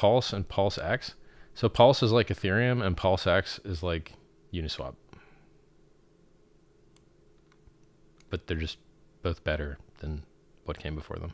Pulse and Pulse X. So Pulse is like Ethereum and Pulse X is like Uniswap. But they're just both better than what came before them.